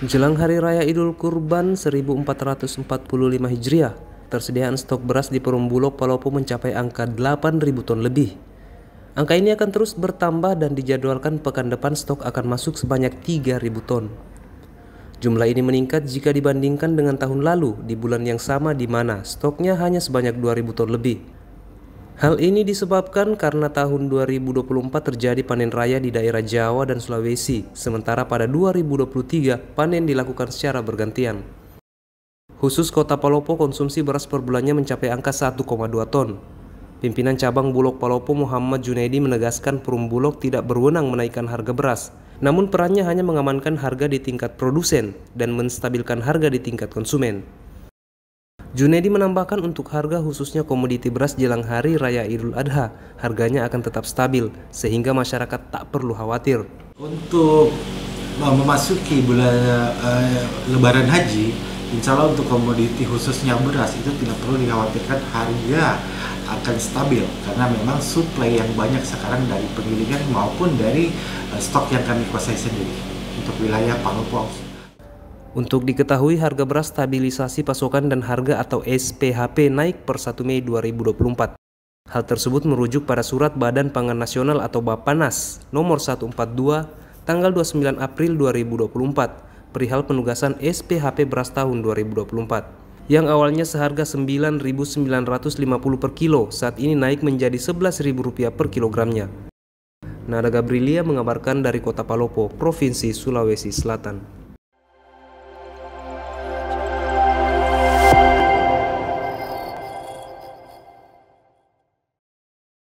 Jelang Hari Raya Idul Kurban 1445 Hijriah, tersediaan stok beras di Perumbulok Palopo mencapai angka 8.000 ton lebih. Angka ini akan terus bertambah dan dijadwalkan pekan depan stok akan masuk sebanyak 3.000 ton. Jumlah ini meningkat jika dibandingkan dengan tahun lalu di bulan yang sama di mana stoknya hanya sebanyak 2.000 ton lebih. Hal ini disebabkan karena tahun 2024 terjadi panen raya di daerah Jawa dan Sulawesi, sementara pada 2023 panen dilakukan secara bergantian. Khusus kota Palopo konsumsi beras per bulannya mencapai angka 1,2 ton. Pimpinan cabang Bulog Palopo Muhammad Junaidi menegaskan perum Bulog tidak berwenang menaikkan harga beras, namun perannya hanya mengamankan harga di tingkat produsen dan menstabilkan harga di tingkat konsumen. Junedi menambahkan untuk harga khususnya komoditi beras jelang hari Raya Idul Adha, harganya akan tetap stabil sehingga masyarakat tak perlu khawatir. Untuk memasuki bulan uh, Lebaran Haji, insya Allah untuk komoditi khususnya beras itu tidak perlu dikhawatirkan harga akan stabil karena memang supply yang banyak sekarang dari penggilingan maupun dari uh, stok yang kami kuasai sendiri untuk wilayah Palu Pong. Untuk diketahui harga beras stabilisasi pasokan dan harga atau SPHP naik per 1 Mei 2024. Hal tersebut merujuk pada surat Badan Pangan Nasional atau Bapanas nomor 142 tanggal 29 April 2024 perihal penugasan SPHP beras tahun 2024 yang awalnya seharga Rp9.950 per kilo saat ini naik menjadi Rp11.000 per kilogramnya. Nada Gabrielia mengabarkan dari Kota Palopo, Provinsi Sulawesi Selatan.